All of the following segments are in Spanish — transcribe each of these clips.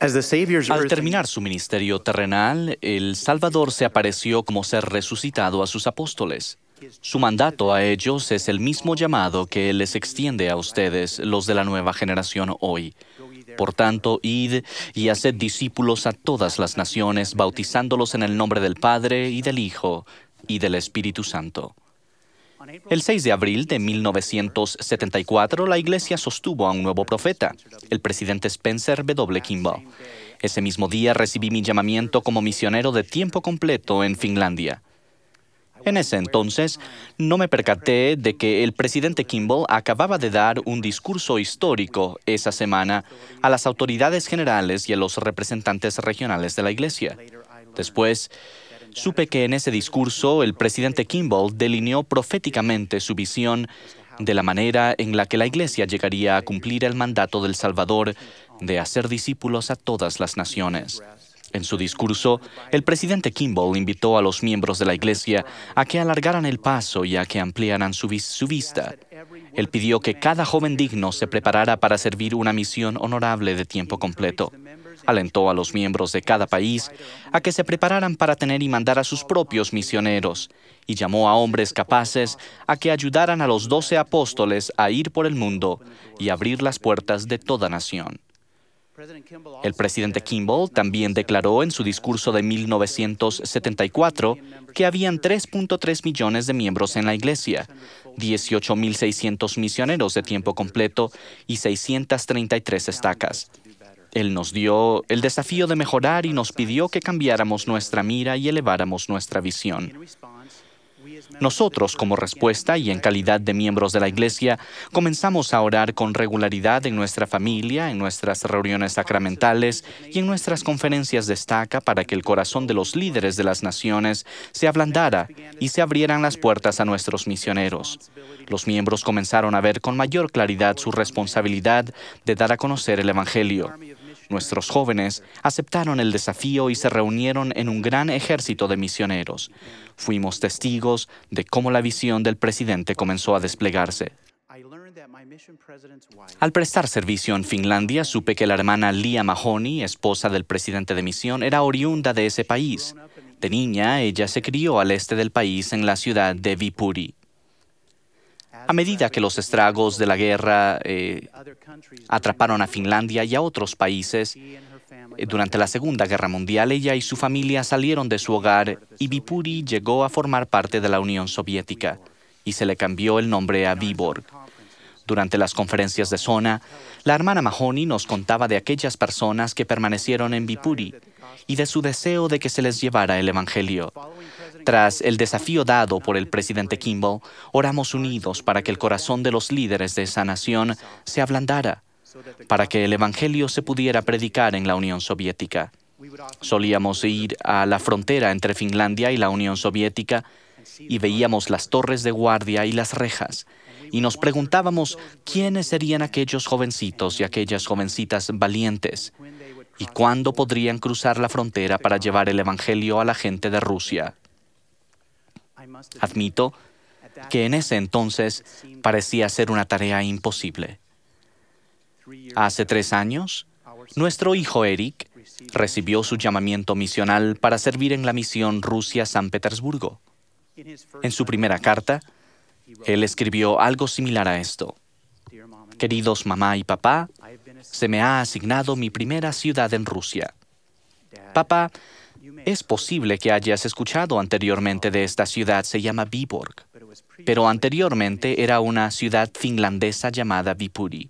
Al terminar su ministerio terrenal, el Salvador se apareció como ser resucitado a sus apóstoles. Su mandato a ellos es el mismo llamado que les extiende a ustedes, los de la nueva generación hoy. Por tanto, id y haced discípulos a todas las naciones, bautizándolos en el nombre del Padre y del Hijo y del Espíritu Santo. El 6 de abril de 1974, la iglesia sostuvo a un nuevo profeta, el presidente Spencer W. Kimball. Ese mismo día recibí mi llamamiento como misionero de tiempo completo en Finlandia. En ese entonces, no me percaté de que el presidente Kimball acababa de dar un discurso histórico esa semana a las autoridades generales y a los representantes regionales de la iglesia. Después, supe que en ese discurso el presidente Kimball delineó proféticamente su visión de la manera en la que la Iglesia llegaría a cumplir el mandato del Salvador de hacer discípulos a todas las naciones. En su discurso, el presidente Kimball invitó a los miembros de la Iglesia a que alargaran el paso y a que ampliaran su, vista. Él pidió que cada joven digno se preparara para servir una misión honorable de tiempo completo alentó a los miembros de cada país a que se prepararan para tener y mandar a sus propios misioneros, y llamó a hombres capaces a que ayudaran a los doce apóstoles a ir por el mundo y abrir las puertas de toda nación. El presidente Kimball también declaró en su discurso de 1974 que habían 3.3 millones de miembros en la iglesia, 18.600 misioneros de tiempo completo y 633 estacas. Él nos dio el desafío de mejorar y nos pidió que cambiáramos nuestra mira y eleváramos nuestra visión. Nosotros, como respuesta y en calidad de miembros de la Iglesia, comenzamos a orar con regularidad en nuestra familia, en nuestras reuniones sacramentales y en nuestras conferencias de estaca para que el corazón de los líderes de las naciones se ablandara y se abrieran las puertas a nuestros misioneros. Los miembros comenzaron a ver con mayor claridad su responsabilidad de dar a conocer el Evangelio. Nuestros jóvenes aceptaron el desafío y se reunieron en un gran ejército de misioneros. Fuimos testigos de cómo la visión del presidente comenzó a desplegarse. Al prestar servicio en Finlandia, supe que la hermana Lia Mahoney, esposa del presidente de misión, era oriunda de ese país. De niña, ella se crió al este del país en la ciudad de Vipuri. A medida que los estragos de la guerra eh, atraparon a Finlandia y a otros países, eh, durante la Segunda Guerra Mundial, ella y su familia salieron de su hogar y Vipuri llegó a formar parte de la Unión Soviética y se le cambió el nombre a Viborg. Durante las conferencias de zona, la hermana Mahoney nos contaba de aquellas personas que permanecieron en Vipuri y de su deseo de que se les llevara el Evangelio. Tras el desafío dado por el presidente Kimball, oramos unidos para que el corazón de los líderes de esa nación se ablandara, para que el Evangelio se pudiera predicar en la Unión Soviética. Solíamos ir a la frontera entre Finlandia y la Unión Soviética y veíamos las torres de guardia y las rejas, y nos preguntábamos quiénes serían aquellos jovencitos y aquellas jovencitas valientes, y cuándo podrían cruzar la frontera para llevar el Evangelio a la gente de Rusia. Admito que en ese entonces parecía ser una tarea imposible. Hace tres años, nuestro hijo Eric recibió su llamamiento misional para servir en la misión Rusia-San Petersburgo. En su primera carta, él escribió algo similar a esto. Queridos mamá y papá, se me ha asignado mi primera ciudad en Rusia. Papá es posible que hayas escuchado anteriormente de esta ciudad, se llama Viborg, pero anteriormente era una ciudad finlandesa llamada Vipuri.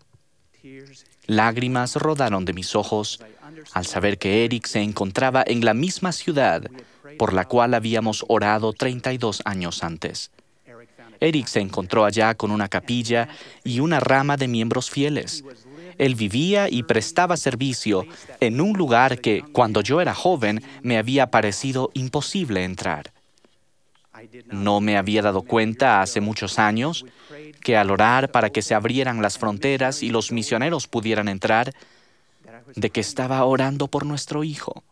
Lágrimas rodaron de mis ojos al saber que Eric se encontraba en la misma ciudad por la cual habíamos orado 32 años antes. Eric se encontró allá con una capilla y una rama de miembros fieles, él vivía y prestaba servicio en un lugar que, cuando yo era joven, me había parecido imposible entrar. No me había dado cuenta hace muchos años que al orar para que se abrieran las fronteras y los misioneros pudieran entrar, de que estaba orando por nuestro hijo.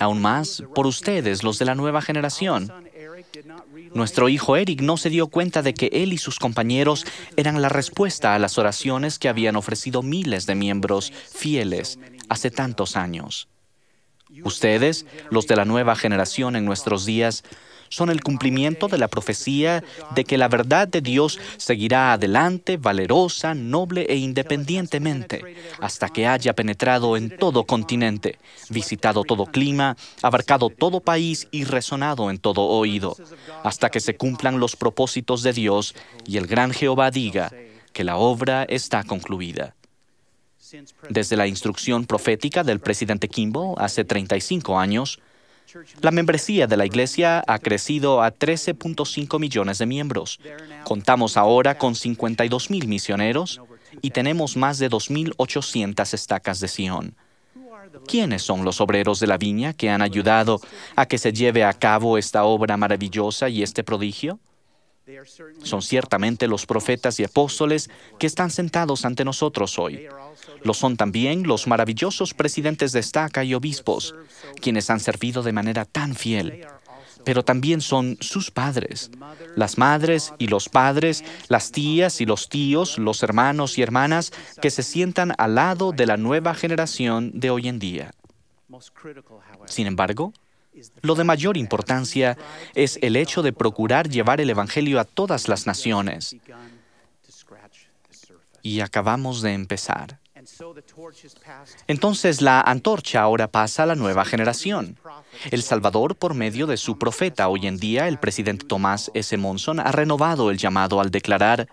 Aún más, por ustedes, los de la nueva generación. Nuestro hijo Eric no se dio cuenta de que él y sus compañeros eran la respuesta a las oraciones que habían ofrecido miles de miembros fieles hace tantos años. Ustedes, los de la nueva generación en nuestros días, son el cumplimiento de la profecía de que la verdad de Dios seguirá adelante, valerosa, noble e independientemente, hasta que haya penetrado en todo continente, visitado todo clima, abarcado todo país y resonado en todo oído, hasta que se cumplan los propósitos de Dios y el gran Jehová diga que la obra está concluida. Desde la instrucción profética del presidente Kimball hace 35 años, la membresía de la Iglesia ha crecido a 13.5 millones de miembros. Contamos ahora con 52 mil misioneros y tenemos más de 2.800 estacas de Sion. ¿Quiénes son los obreros de la viña que han ayudado a que se lleve a cabo esta obra maravillosa y este prodigio? Son ciertamente los profetas y apóstoles que están sentados ante nosotros hoy. Lo son también los maravillosos presidentes de estaca y obispos, quienes han servido de manera tan fiel. Pero también son sus padres, las madres y los padres, las tías y los tíos, los hermanos y hermanas que se sientan al lado de la nueva generación de hoy en día. Sin embargo, lo de mayor importancia es el hecho de procurar llevar el Evangelio a todas las naciones. Y acabamos de empezar. Entonces la antorcha ahora pasa a la nueva generación. El Salvador, por medio de su profeta, hoy en día el presidente Tomás S. Monson ha renovado el llamado al declarar,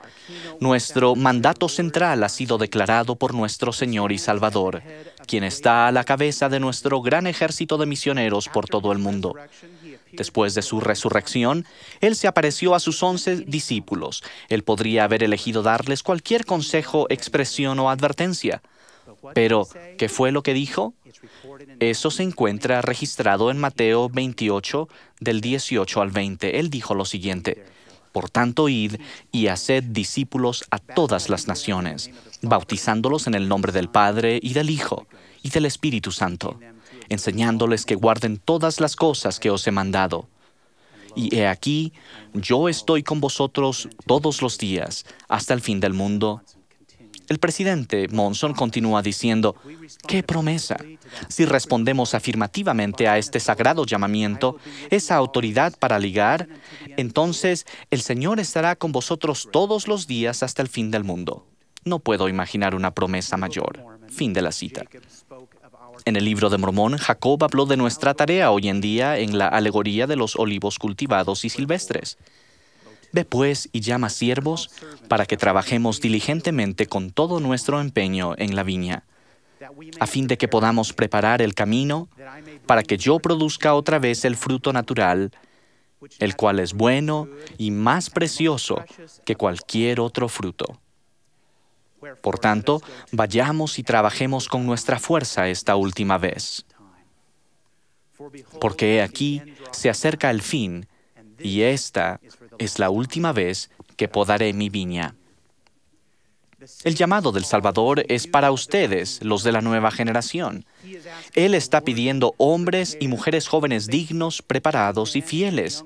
nuestro mandato central ha sido declarado por nuestro Señor y Salvador, quien está a la cabeza de nuestro gran ejército de misioneros por todo el mundo. Después de su resurrección, Él se apareció a sus once discípulos. Él podría haber elegido darles cualquier consejo, expresión o advertencia. Pero, ¿qué fue lo que dijo? Eso se encuentra registrado en Mateo 28, del 18 al 20. Él dijo lo siguiente, Por tanto, id y haced discípulos a todas las naciones, bautizándolos en el nombre del Padre y del Hijo y del Espíritu Santo, enseñándoles que guarden todas las cosas que os he mandado. Y he aquí, yo estoy con vosotros todos los días, hasta el fin del mundo. El presidente Monson continúa diciendo, ¿qué promesa? Si respondemos afirmativamente a este sagrado llamamiento, esa autoridad para ligar, entonces el Señor estará con vosotros todos los días hasta el fin del mundo. No puedo imaginar una promesa mayor. Fin de la cita. En el libro de Mormón, Jacob habló de nuestra tarea hoy en día en la alegoría de los olivos cultivados y silvestres. Ve pues y llama siervos para que trabajemos diligentemente con todo nuestro empeño en la viña, a fin de que podamos preparar el camino para que yo produzca otra vez el fruto natural, el cual es bueno y más precioso que cualquier otro fruto. Por tanto, vayamos y trabajemos con nuestra fuerza esta última vez. Porque aquí se acerca el fin, y esta es la última vez que podaré mi viña. El llamado del Salvador es para ustedes, los de la nueva generación. Él está pidiendo hombres y mujeres jóvenes dignos, preparados y fieles,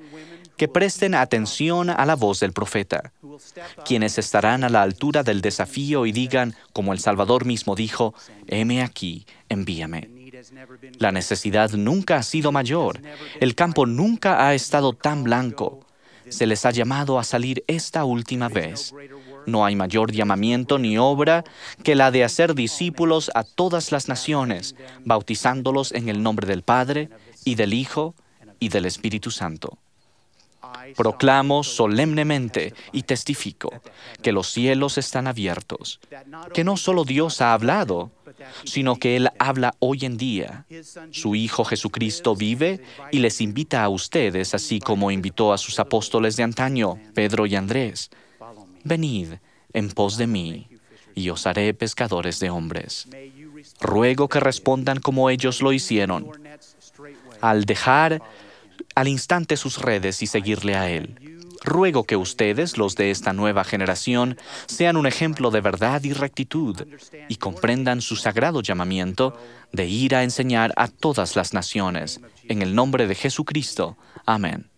que presten atención a la voz del profeta, quienes estarán a la altura del desafío y digan, como el Salvador mismo dijo, heme aquí, envíame. La necesidad nunca ha sido mayor, el campo nunca ha estado tan blanco, se les ha llamado a salir esta última vez. No hay mayor llamamiento ni obra que la de hacer discípulos a todas las naciones, bautizándolos en el nombre del Padre, y del Hijo, y del Espíritu Santo. Proclamo solemnemente y testifico que los cielos están abiertos, que no solo Dios ha hablado, sino que Él habla hoy en día. Su Hijo Jesucristo vive y les invita a ustedes, así como invitó a sus apóstoles de antaño, Pedro y Andrés. Venid en pos de mí, y os haré pescadores de hombres. Ruego que respondan como ellos lo hicieron. Al dejar al instante sus redes y seguirle a Él. Ruego que ustedes, los de esta nueva generación, sean un ejemplo de verdad y rectitud y comprendan su sagrado llamamiento de ir a enseñar a todas las naciones. En el nombre de Jesucristo. Amén.